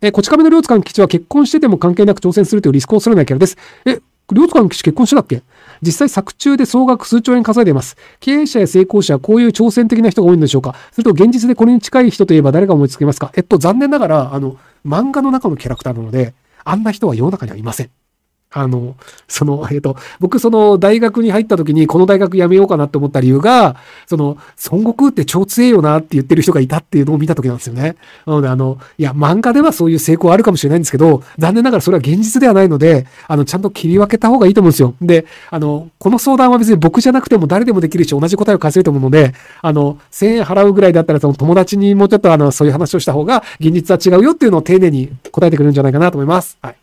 えこち亀の両津勘吉は結婚してても関係なく挑戦するというリスクを恐れないキャラです。え、両津勘吉結婚してたっけ実際作中で総額数兆円稼いでいます。経営者や成功者はこういう挑戦的な人が多いんでしょうかそれと現実でこれに近い人といえば誰が思いつきますかえっと、残念ながら、あの、漫画の中のキャラクターなので、あんな人は世の中にはいません。あの、その、えっ、ー、と、僕、その、大学に入った時に、この大学辞めようかなって思った理由が、その、孫悟空って超強えよなって言ってる人がいたっていうのを見た時なんですよね。なので、あの、いや、漫画ではそういう成功あるかもしれないんですけど、残念ながらそれは現実ではないので、あの、ちゃんと切り分けた方がいいと思うんですよ。で、あの、この相談は別に僕じゃなくても誰でもできるし、同じ答えを返せると思うので、あの、1000円払うぐらいだったら、その友達にもうちょっと、あの、そういう話をした方が、現実は違うよっていうのを丁寧に答えてくれるんじゃないかなと思います。はい。